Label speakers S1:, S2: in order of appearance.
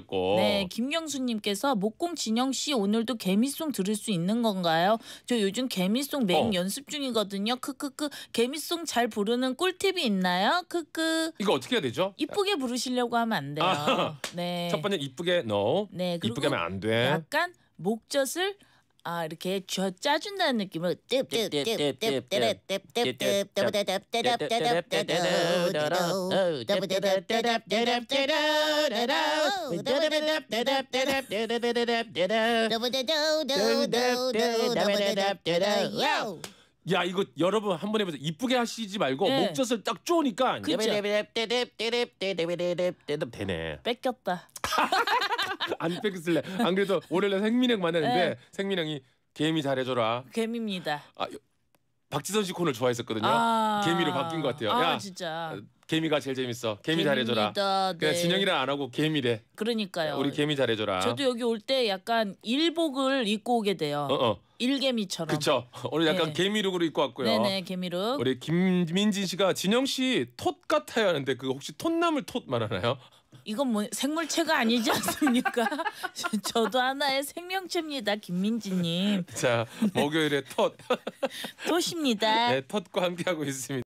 S1: 잡혔고. 네,
S2: 김경수님께서 목공 진영 씨 오늘도 개미송 들을 수 있는 건가요? 저 요즘 개미송 맹 어. 연습 중이거든요. 크크크. 개미송 잘 부르는 꿀팁이 있나요? 크크.
S1: 이거 어떻게 해야 되죠?
S2: 이쁘게 부르시려고 하면 안 돼요. 아, 네. 첫
S1: 번째 이쁘게 no. 네, 이쁘게 하면 안 돼.
S2: 약간 목젖을 아 이렇게 쥐 짜준다는 느낌으로
S1: 야 이거 여러분 한 번 해보세요. 이쁘게 하시지 말고 네. 목젖을 딱 쪼니까 그쵸?
S3: 되네. 뺏겼다.
S1: 안 뺏길래 안 그래도 월요일 생민형 만났는데 네. 생민형이 개미 잘해줘라.
S2: 개미입니다.
S1: 아, 박지선 씨 코너를 좋아했었거든요. 아 개미로 바뀐 것 같아요. 아, 야, 진짜. 아, 개미가 제일 재밌어. 개미 잘해줘라. 네. 그냥 진영이랑 안 하고 개미래.
S2: 그러니까요. 우리
S1: 개미 잘해줘라. 저도 여기
S2: 올 때 약간 일복을 입고 오게 돼요. 어, 어. 일개미처럼. 그쵸.
S1: 오늘 약간 네. 개미룩으로 입고 왔고요. 네네 개미룩. 우리 김민진 씨가 진영 씨톳 같아요 하는데 그 혹시 톳나물 톳 말하나요?
S2: 이건 뭐 생물체가 아니지 않습니까? 저도 하나의 생명체입니다, 김민지님.
S1: 자, 목요일에 텄.
S2: 텄입니다. 네,
S1: 텄과 함께하고 있습니다.